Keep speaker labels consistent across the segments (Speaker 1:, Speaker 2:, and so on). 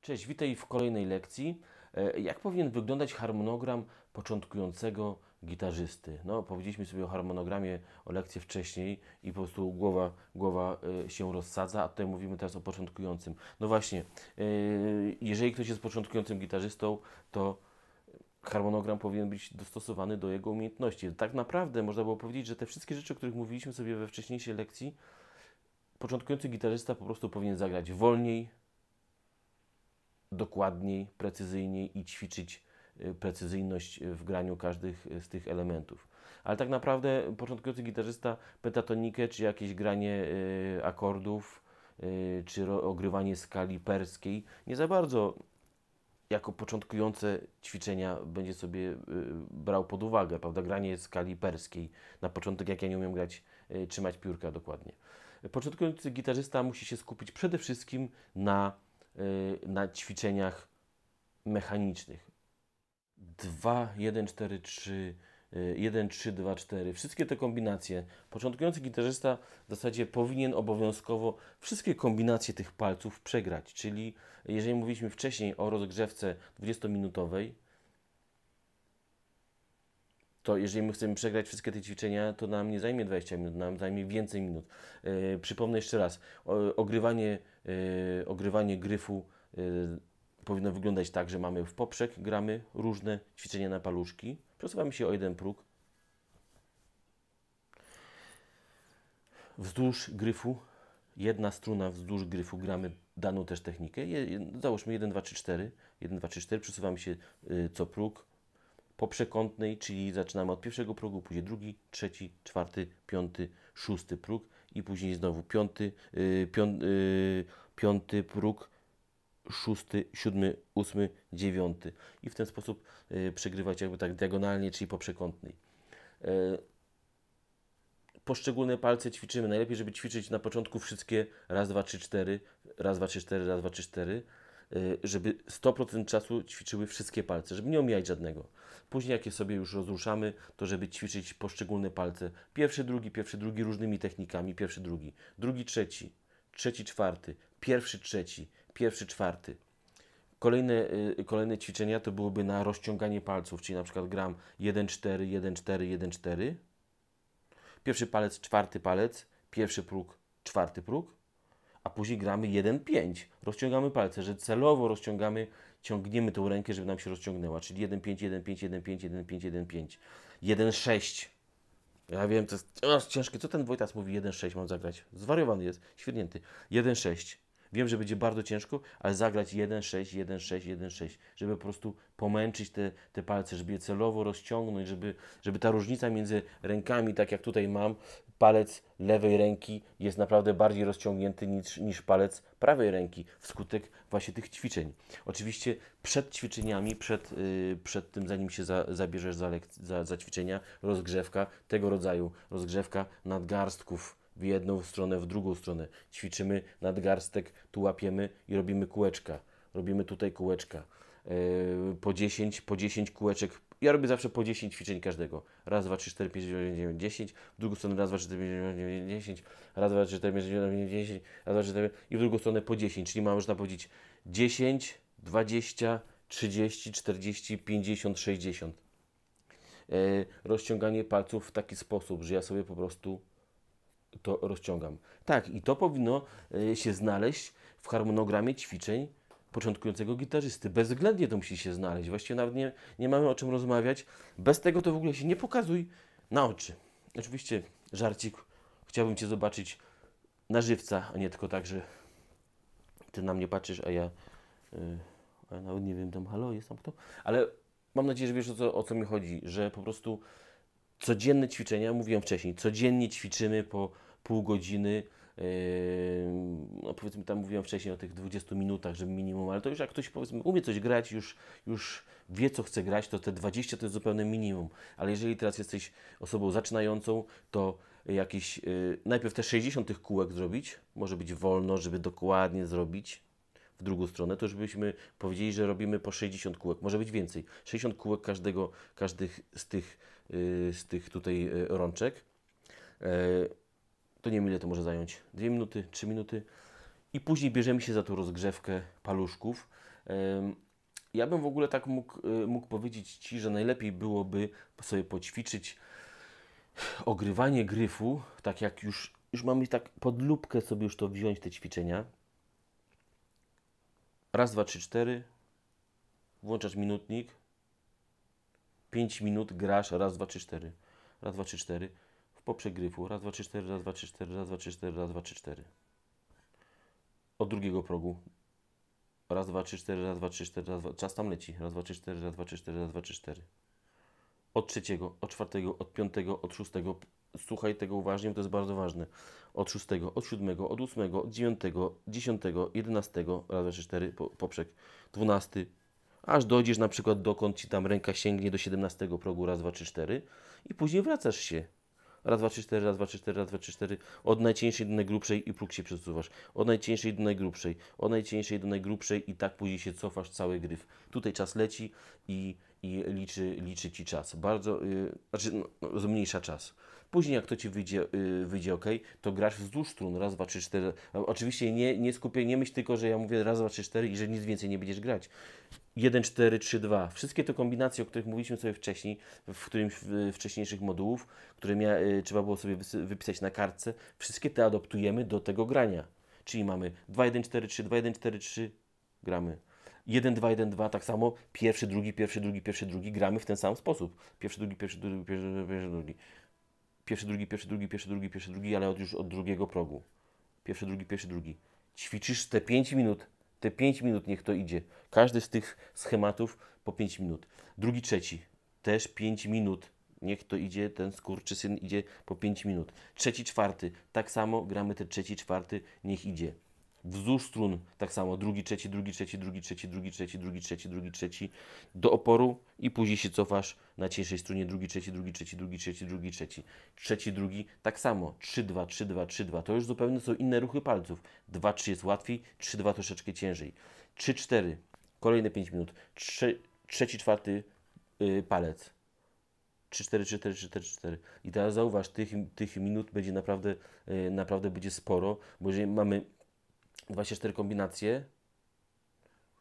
Speaker 1: Cześć, witaj w kolejnej lekcji. E, jak powinien wyglądać harmonogram początkującego gitarzysty? No, powiedzieliśmy sobie o harmonogramie o lekcję wcześniej i po prostu głowa, głowa e, się rozsadza, a tutaj mówimy teraz o początkującym. No właśnie, e, jeżeli ktoś jest początkującym gitarzystą, to harmonogram powinien być dostosowany do jego umiejętności. Tak naprawdę można było powiedzieć, że te wszystkie rzeczy, o których mówiliśmy sobie we wcześniejszej lekcji, początkujący gitarzysta po prostu powinien zagrać wolniej, dokładniej, precyzyjniej i ćwiczyć y, precyzyjność y, w graniu każdych y, z tych elementów. Ale tak naprawdę początkujący gitarzysta pentatonikę, czy jakieś granie akordów, czy ogrywanie skali perskiej, nie za bardzo jako początkujące ćwiczenia będzie sobie brał pod uwagę, prawda? Granie skali perskiej na początek, jak ja nie umiem grać, trzymać piórka dokładnie. Początkujący gitarzysta musi się skupić przede wszystkim na Y, na ćwiczeniach mechanicznych. 2, 1, 4, 3, 1, 3, 2, 4. Wszystkie te kombinacje. Początkujący gitarzysta w zasadzie powinien obowiązkowo wszystkie kombinacje tych palców przegrać. Czyli jeżeli mówiliśmy wcześniej o rozgrzewce 20-minutowej, to jeżeli my chcemy przegrać wszystkie te ćwiczenia, to nam nie zajmie 20 minut, nam zajmie więcej minut. E, przypomnę jeszcze raz, o, ogrywanie, e, ogrywanie gryfu e, powinno wyglądać tak, że mamy w poprzek gramy różne ćwiczenia na paluszki, przesuwamy się o jeden próg, wzdłuż gryfu, jedna struna wzdłuż gryfu gramy daną też technikę, je, załóżmy 1, 2, 3, 4, 1, 2, 3, 4, przesuwamy się co próg, po przekątnej, czyli zaczynamy od pierwszego progu, później drugi, trzeci, czwarty, piąty, szósty próg i później znowu piąty, yy, piąty, yy, piąty próg, szósty, siódmy, ósmy, dziewiąty. I w ten sposób yy, przegrywać jakby tak diagonalnie, czyli po przekątnej. Yy, poszczególne palce ćwiczymy. Najlepiej, żeby ćwiczyć na początku wszystkie raz, dwa, trzy, cztery, raz, dwa, trzy, cztery, raz, dwa, trzy, cztery. Y, żeby 100% czasu ćwiczyły wszystkie palce, żeby nie omijać żadnego. Później, jak je sobie już rozruszamy, to żeby ćwiczyć poszczególne palce. Pierwszy, drugi, pierwszy, drugi różnymi technikami. Pierwszy, drugi, drugi, trzeci, trzeci, czwarty, pierwszy, trzeci, pierwszy, czwarty. Kolejne, y, kolejne ćwiczenia to byłoby na rozciąganie palców, czyli na przykład gram 1, 4, 1, 4, 1, 4. Pierwszy palec, czwarty palec, pierwszy próg, czwarty próg a później gramy 1-5. Rozciągamy palce, że celowo rozciągamy, ciągniemy tą rękę, żeby nam się rozciągnęła, czyli 1-5, 1-5, 1-5, 1-5, 1-5, 1-6. Ja wiem, to jest o, ciężkie. Co ten Wojtas mówi? 1-6 mam zagrać. Zwariowany jest, świetnięty. 1-6. Wiem, że będzie bardzo ciężko, ale zagrać 1-6, 1-6, 1-6, żeby po prostu pomęczyć te, te palce, żeby je celowo rozciągnąć, żeby, żeby ta różnica między rękami, tak jak tutaj mam, palec lewej ręki jest naprawdę bardziej rozciągnięty niż, niż palec prawej ręki wskutek właśnie tych ćwiczeń. Oczywiście przed ćwiczeniami, przed, yy, przed tym zanim się za, zabierzesz za, za, za ćwiczenia, rozgrzewka tego rodzaju, rozgrzewka nadgarstków w jedną stronę, w drugą stronę. Ćwiczymy nadgarstek, tu łapiemy i robimy kółeczka. Robimy tutaj kółeczka. Yy, po 10, po 10 kółeczek ja robię zawsze po 10 ćwiczeń każdego. Raz, dwa, trzy, cztery, pięć, dziewięć, dziesięć. W drugą stronę raz, dwa, trzy, cztery, pięć, dziewięć, dziesięć. Raz, dwa, trzy, cztery, pięć, dziewięć, dziesięć. Raz, dwa, trzy, cztery, i w drugą stronę po 10. Czyli mam, można powiedzieć, 10, 20, 30, 40, 50, 60. Yy, rozciąganie palców w taki sposób, że ja sobie po prostu to rozciągam. Tak, i to powinno e, się znaleźć w harmonogramie ćwiczeń początkującego gitarzysty. Bezwzględnie to musi się znaleźć. Właściwie nawet nie, nie mamy o czym rozmawiać. Bez tego to w ogóle się nie pokazuj na oczy. Oczywiście żarcik, chciałbym Cię zobaczyć na żywca, a nie tylko tak, że Ty na mnie patrzysz, a ja, yy, a ja nawet nie wiem tam, halo, jest tam kto? Ale mam nadzieję, że wiesz o co, o co mi chodzi, że po prostu codzienne ćwiczenia, mówiłem wcześniej, codziennie ćwiczymy po pół godziny, Yy, no powiedzmy tam mówiłem wcześniej o tych 20 minutach, żeby minimum, ale to już jak ktoś powiedzmy umie coś grać, już, już wie co chce grać, to te 20 to jest zupełne minimum, ale jeżeli teraz jesteś osobą zaczynającą, to jakieś, yy, najpierw te 60 tych kółek zrobić, może być wolno, żeby dokładnie zrobić, w drugą stronę, to żebyśmy powiedzieli, że robimy po 60 kółek, może być więcej. 60 kółek każdego, każdych z tych, yy, z tych tutaj yy, rączek. Yy, to nie wiem ile to może zająć, 2 minuty, 3 minuty i później bierzemy się za tą rozgrzewkę paluszków. Ja bym w ogóle tak mógł, e, mógł powiedzieć Ci, że najlepiej byłoby sobie poćwiczyć ogrywanie gryfu, tak jak już, już mamy tak pod lupkę sobie już to wziąć, te ćwiczenia. Raz, dwa, trzy, cztery. Włączasz minutnik. 5 minut grasz, raz, dwa, trzy, cztery. Raz, dwa, trzy, cztery po przegryfu Raz, dwa, trzy, cztery, raz, dwa, trzy, cztery, raz, dwa, trzy, cztery, raz, dwa, trzy, cztery. Od drugiego progu. Raz, dwa, trzy, cztery, raz, dwa, trzy, cztery, raz, dwa. Czas tam leci. Raz, dwa, trzy, cztery, raz, dwa, trzy, cztery, raz, dwa, trzy, cztery. Od trzeciego, od czwartego, od piątego, od szóstego. Słuchaj tego uważnie, to jest bardzo ważne. Od szóstego, od siódmego, od ósmego, od dziewiątego, dziesiątego, jedenastego, raz, dwa, trzy, cztery, po, poprzek. Dwunasty, aż dojdziesz na przykład dokąd ci tam ręka sięgnie do 17 progu, raz, dwa, trzy, cztery i później wracasz się Raz, dwa, trzy, cztery, raz, dwa, trzy, cztery, raz, dwa, trzy, cztery. Od najcieńszej do najgrubszej i próg się przesuwasz. Od najcieńszej do najgrubszej, od najcieńszej do najgrubszej i tak później się cofasz cały gryf. Tutaj czas leci i, i liczy, liczy Ci czas. Bardzo, yy, znaczy no, no, zmniejsza czas. Później jak to Ci wyjdzie, y, wyjdzie ok, to grasz wzdłuż strun, raz, dwa, trzy, cztery. No, oczywiście nie, nie skupię, nie myśl tylko, że ja mówię raz, dwa, trzy, cztery i że nic więcej nie będziesz grać. 1, 4, 3, 2. Wszystkie te kombinacje, o których mówiliśmy sobie wcześniej, w którymś z wcześniejszych modułów, które mia, y, trzeba było sobie wypisać na kartce, wszystkie te adoptujemy do tego grania. Czyli mamy 2, 1, 4, 3, 2, 1, 4, 3, gramy. 1, 2, 1, 2, tak samo pierwszy, drugi, pierwszy, drugi, pierwszy, drugi, gramy w ten sam sposób. Pierwszy, drugi, pierwszy, drugi, pierwszy, drugi. Pierwszy, drugi, pierwszy, drugi, pierwszy, drugi, pierwszy, drugi, ale od, już od drugiego progu. Pierwszy, drugi, pierwszy, drugi. Ćwiczysz te 5 minut. Te 5 minut niech to idzie. Każdy z tych schematów po 5 minut. Drugi, trzeci. Też 5 minut. Niech to idzie, ten syn idzie po 5 minut. Trzeci, czwarty. Tak samo gramy te trzeci, czwarty. Niech idzie wzdłuż strun tak samo, drugi, trzeci, drugi, trzeci, drugi, trzeci, drugi, trzeci, drugi, trzeci, drugi, trzeci, do oporu i później się cofasz na cieńszej strunie, drugi, trzeci, drugi, trzeci, drugi, trzeci, drugi, trzeci, trzeci, drugi, tak samo, 3, 2, 3, 2, 3, 2, to już zupełnie są inne ruchy palców, 2, 3 jest łatwiej, 3, 2 troszeczkę ciężej, 3, 4, kolejne 5 minut, 3, trzeci, czwarty yy, palec, 3, 4, 3, 4, 4, 4. I teraz zauważ, tych, tych minut będzie naprawdę, yy, naprawdę będzie sporo, bo jeżeli mamy 24 kombinacje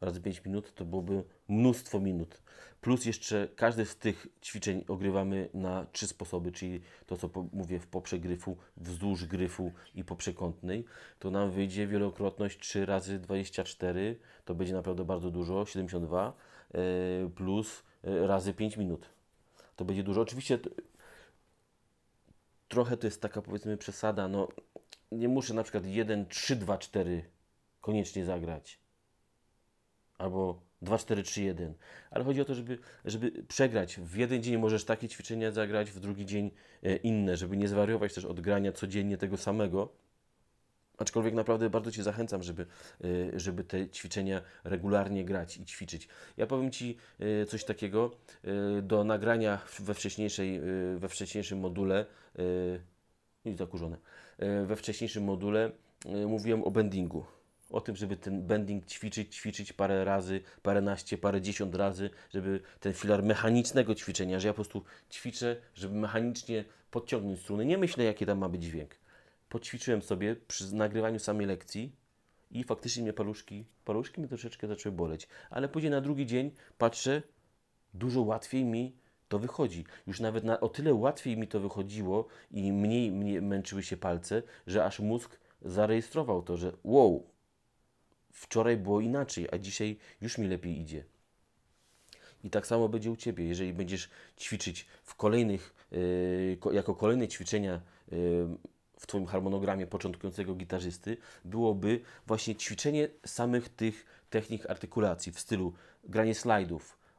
Speaker 1: razy 5 minut to byłoby mnóstwo minut. Plus jeszcze każdy z tych ćwiczeń ogrywamy na trzy sposoby, czyli to co mówię w poprzegryfu, wzdłuż gryfu i poprzekątnej. To nam wyjdzie wielokrotność 3 razy 24, to będzie naprawdę bardzo dużo, 72 e, plus e, razy 5 minut. To będzie dużo. Oczywiście to, trochę to jest taka powiedzmy przesada, no nie muszę na przykład 1, 3, 2, 4 koniecznie zagrać. Albo 2, 4, 3, 1. Ale chodzi o to, żeby, żeby przegrać. W jeden dzień możesz takie ćwiczenia zagrać, w drugi dzień e, inne, żeby nie zwariować też odgrania codziennie tego samego. Aczkolwiek naprawdę bardzo Cię zachęcam, żeby, e, żeby te ćwiczenia regularnie grać i ćwiczyć. Ja powiem Ci e, coś takiego do nagrania we, wcześniejszej, we wcześniejszym module. Nic zakurzone E, we wcześniejszym module e, mówiłem o bendingu. O tym, żeby ten bending ćwiczyć, ćwiczyć parę razy, paręnaście, parędziesiąt razy, żeby ten filar mechanicznego ćwiczenia, że ja po prostu ćwiczę, żeby mechanicznie podciągnąć struny. Nie myślę, jaki tam ma być dźwięk. Poćwiczyłem sobie przy nagrywaniu samej lekcji i faktycznie mnie paluszki, paluszki mnie troszeczkę zaczęły boleć. Ale później na drugi dzień patrzę, dużo łatwiej mi to wychodzi. Już nawet na, o tyle łatwiej mi to wychodziło i mniej mnie męczyły się palce, że aż mózg zarejestrował to, że wow, wczoraj było inaczej, a dzisiaj już mi lepiej idzie. I tak samo będzie u Ciebie, jeżeli będziesz ćwiczyć w kolejnych, yy, jako kolejne ćwiczenia yy, w Twoim harmonogramie początkującego gitarzysty, byłoby właśnie ćwiczenie samych tych technik artykulacji w stylu granie slajdów,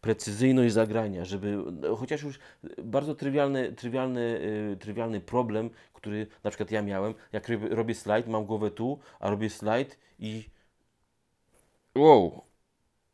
Speaker 1: precyzyjność zagrania, żeby no, chociaż już bardzo trywialny, trywialny, y, trywialny problem, który na przykład ja miałem, jak robię slajd, mam głowę tu, a robię slajd i wow,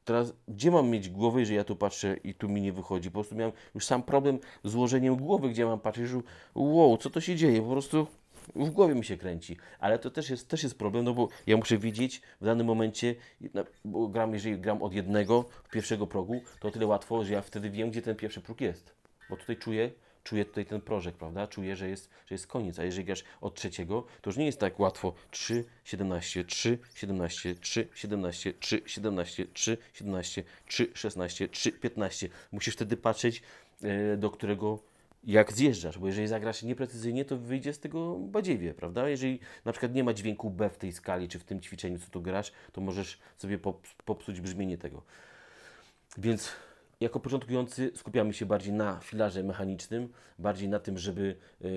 Speaker 1: teraz gdzie mam mieć głowę, że ja tu patrzę i tu mi nie wychodzi? Po prostu miałem już sam problem z głowy, gdzie mam patrzeć, że wow, co to się dzieje, po prostu w głowie mi się kręci, ale to też jest, też jest problem, no bo ja muszę widzieć w danym momencie, no, bo gram, jeżeli gram od jednego, pierwszego progu, to o tyle łatwo, że ja wtedy wiem, gdzie ten pierwszy próg jest, bo tutaj czuję, czuję tutaj ten prożek, prawda, czuję, że jest, że jest koniec, a jeżeli grasz od trzeciego, to już nie jest tak łatwo 3, 17, 3, 17, 3, 17, 3, 17, 3, 17, 3, 16, 3, 15, musisz wtedy patrzeć, e, do którego jak zjeżdżasz, bo jeżeli zagrasz nieprecyzyjnie, to wyjdzie z tego badziewie, prawda? Jeżeli na przykład nie ma dźwięku B w tej skali, czy w tym ćwiczeniu, co tu grasz, to możesz sobie popsuć brzmienie tego. Więc jako początkujący skupiamy się bardziej na filarze mechanicznym, bardziej na tym, żeby yy,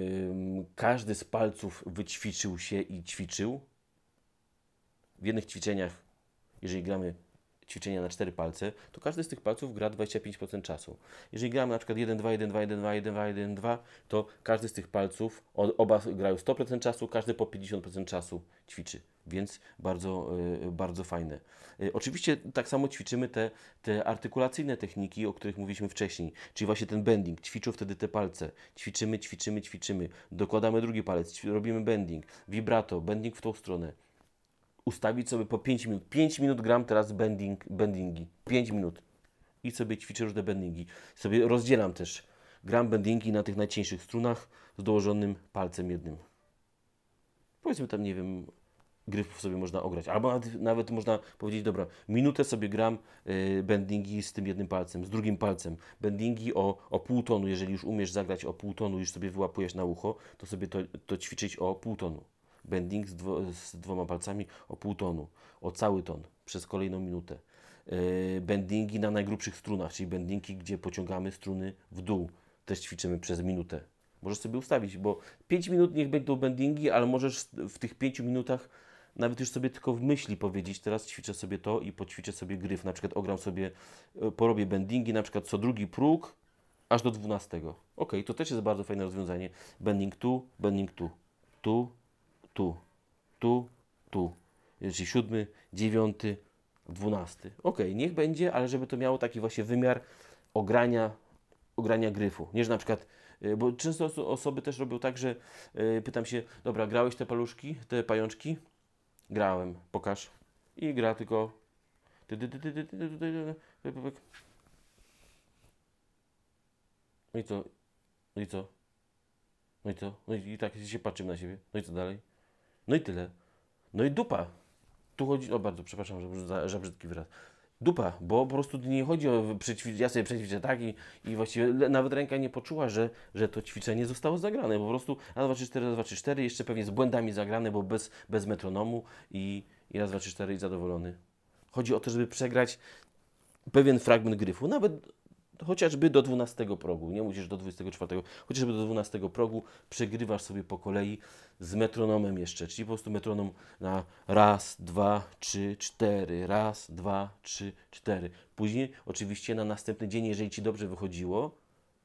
Speaker 1: każdy z palców wyćwiczył się i ćwiczył. W jednych ćwiczeniach, jeżeli gramy ćwiczenia na cztery palce, to każdy z tych palców gra 25% czasu. Jeżeli gramy na przykład 1, 2, 1, 2, 1, 2, 1, 2, 1, 2, to każdy z tych palców, oba grają 100% czasu, każdy po 50% czasu ćwiczy więc bardzo, y, bardzo fajne. Y, oczywiście tak samo ćwiczymy te, te artykulacyjne techniki, o których mówiliśmy wcześniej, czyli właśnie ten bending, ćwiczą wtedy te palce, ćwiczymy, ćwiczymy, ćwiczymy, dokładamy drugi palec, robimy bending, vibrato, bending w tą stronę, ustawić sobie po 5 minut. 5 minut gram teraz bending, bendingi. 5 minut. I sobie ćwiczę różne bendingi. Sobie rozdzielam też. Gram bendingi na tych najcieńszych strunach z dołożonym palcem jednym. Powiedzmy tam, nie wiem, gryfów sobie można ograć. Albo nawet, nawet można powiedzieć, dobra, minutę sobie gram y, bendingi z tym jednym palcem, z drugim palcem. Bendingi o, o pół tonu, jeżeli już umiesz zagrać o pół tonu, już sobie wyłapujesz na ucho, to sobie to, to ćwiczyć o pół tonu. Bending z, dwo, z dwoma palcami o pół tonu, o cały ton przez kolejną minutę. E, bendingi na najgrubszych strunach, czyli bendingi, gdzie pociągamy struny w dół, też ćwiczymy przez minutę. Możesz sobie ustawić, bo 5 minut niech będą bendingi, ale możesz w tych 5 minutach nawet już sobie tylko w myśli powiedzieć, teraz ćwiczę sobie to i poćwiczę sobie gryf. Na przykład ogram sobie, e, porobię bendingi, na przykład co drugi próg, aż do 12. Ok, to też jest bardzo fajne rozwiązanie. Bending tu, bending tu, tu, tu, tu, tu. Czyli siódmy, dziewiąty, dwunasty. Ok, niech będzie, ale żeby to miało taki właśnie wymiar ogrania, ogrania gryfu. Nie, że na przykład y, bo często osoby też robią tak, że y, pytam się, dobra, grałeś te paluszki, te pajączki? Grałem, pokaż. I gra tylko. No i co? No i co? No i co? No i tak się patrzymy na siebie. No i co dalej? No i tyle. No i dupa. Tu chodzi, o bardzo przepraszam, że, że brzydki wyraz. Dupa, bo po prostu nie chodzi o ja sobie przećwiczę tak i, i właściwie nawet ręka nie poczuła, że, że to ćwiczenie zostało zagrane. Po prostu raz, dwa, trzy, cztery, raz, dwa, trzy, cztery, jeszcze pewnie z błędami zagrane, bo bez, bez metronomu i, i raz, dwa, trzy, cztery i zadowolony. Chodzi o to, żeby przegrać pewien fragment gryfu, nawet chociażby do 12 progu, nie musisz do 24, chociażby do 12 progu przegrywasz sobie po kolei z metronomem jeszcze, czyli po prostu metronom na raz, dwa, trzy, cztery, raz, dwa, trzy, cztery. Później oczywiście na następny dzień, jeżeli Ci dobrze wychodziło,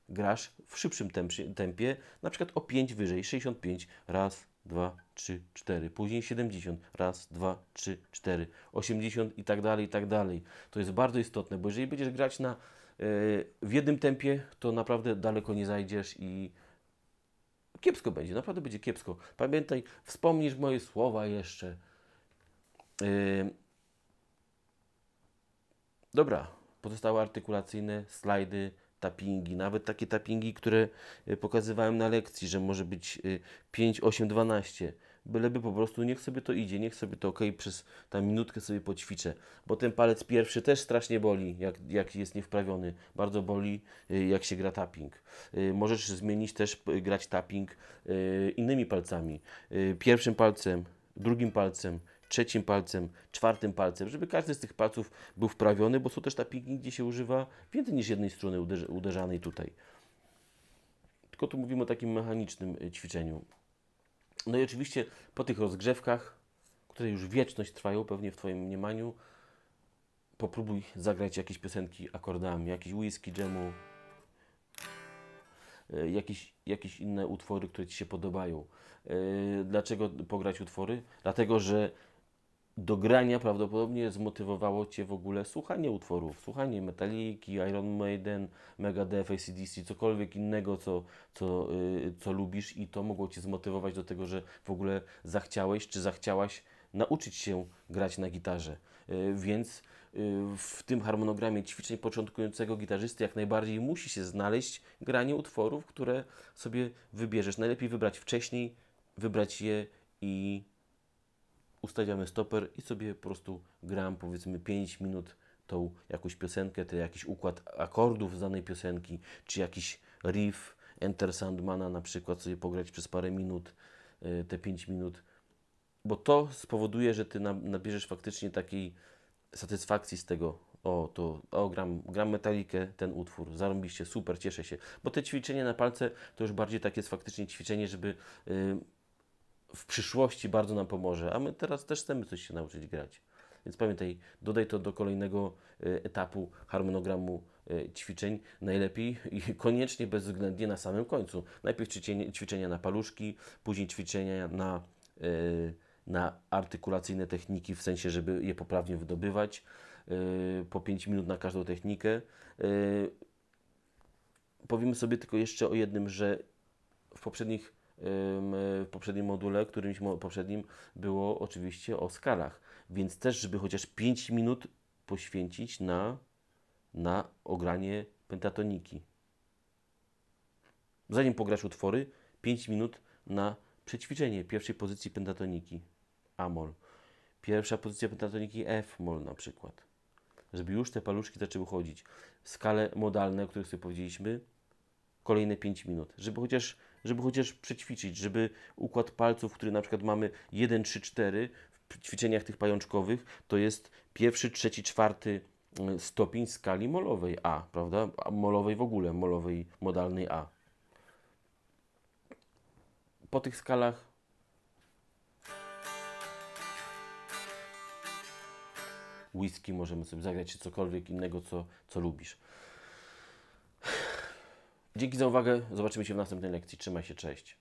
Speaker 1: grasz w szybszym tempie, na przykład o 5 wyżej, 65, raz, dwa, trzy, cztery. później 70, raz, dwa, trzy, cztery, 80 i tak dalej, i tak dalej. To jest bardzo istotne, bo jeżeli będziesz grać na w jednym tempie, to naprawdę daleko nie zajdziesz i kiepsko będzie, naprawdę będzie kiepsko. Pamiętaj, wspomnisz moje słowa jeszcze. Y, dobra, pozostałe artykulacyjne, slajdy, tappingi, nawet takie tappingi, które y, pokazywałem na lekcji, że może być 5, 8, 12 byleby po prostu niech sobie to idzie, niech sobie to ok, przez tą minutkę sobie poćwiczę, bo ten palec pierwszy też strasznie boli, jak, jak jest niewprawiony, bardzo boli y, jak się gra tapping. Y, możesz zmienić też, grać tapping y, innymi palcami, pierwszym palcem, drugim palcem, trzecim palcem, czwartym palcem, żeby każdy z tych palców był wprawiony, bo są też tappingi, gdzie się używa więcej niż jednej strony uderzanej tutaj. Tylko tu mówimy o takim mechanicznym ćwiczeniu. No i oczywiście po tych rozgrzewkach, które już wieczność trwają pewnie w Twoim mniemaniu, popróbuj zagrać jakieś piosenki akordami, jakiś whisky, dżemu, e, jakieś, jakieś inne utwory, które Ci się podobają. E, dlaczego pograć utwory? Dlatego, że do grania prawdopodobnie zmotywowało Cię w ogóle słuchanie utworów, słuchanie Metaliki, Iron Maiden, Megadeth, ACDC, cokolwiek innego, co, co, yy, co lubisz i to mogło Cię zmotywować do tego, że w ogóle zachciałeś czy zachciałaś nauczyć się grać na gitarze. Yy, więc yy, w tym harmonogramie ćwiczeń początkującego gitarzysty jak najbardziej musi się znaleźć granie utworów, które sobie wybierzesz. Najlepiej wybrać wcześniej, wybrać je i ustawiamy stoper i sobie po prostu gram powiedzmy 5 minut tą jakąś piosenkę, czy jakiś układ akordów z danej piosenki, czy jakiś riff Enter Sandmana na przykład sobie pograć przez parę minut, e, te 5 minut, bo to spowoduje, że Ty nabierzesz faktycznie takiej satysfakcji z tego, o, to o, gram, gram metalikę, ten utwór, zarąbiście, super, cieszę się. Bo te ćwiczenie na palce to już bardziej takie jest faktycznie ćwiczenie, żeby y, w przyszłości bardzo nam pomoże, a my teraz też chcemy coś się nauczyć grać. Więc pamiętaj, dodaj to do kolejnego y, etapu harmonogramu y, ćwiczeń, najlepiej i koniecznie bezwzględnie na samym końcu. Najpierw ćwiczenia na paluszki, później ćwiczenia na, y, na artykulacyjne techniki, w sensie, żeby je poprawnie wydobywać, po 5 minut na każdą technikę. Powiemy sobie tylko jeszcze o jednym, że w poprzednich E, w poprzednim module, którymś poprzednim było oczywiście o skalach. Więc też, żeby chociaż 5 minut poświęcić na, na ogranie pentatoniki. Zanim pograsz utwory, 5 minut na przećwiczenie pierwszej pozycji pentatoniki a mol, Pierwsza pozycja pentatoniki f mol na przykład. Żeby już te paluszki zaczęły chodzić. Skale modalne, o których sobie powiedzieliśmy, kolejne 5 minut. Żeby chociaż żeby chociaż przećwiczyć, żeby układ palców, który na przykład mamy 1, 3, 4 w ćwiczeniach tych pajączkowych, to jest pierwszy, trzeci, czwarty mm, stopień skali molowej A, prawda? Molowej w ogóle, molowej modalnej A. Po tych skalach whisky możemy sobie zagrać czy cokolwiek innego, co, co lubisz. Dzięki za uwagę. Zobaczymy się w następnej lekcji. Trzymaj się, cześć.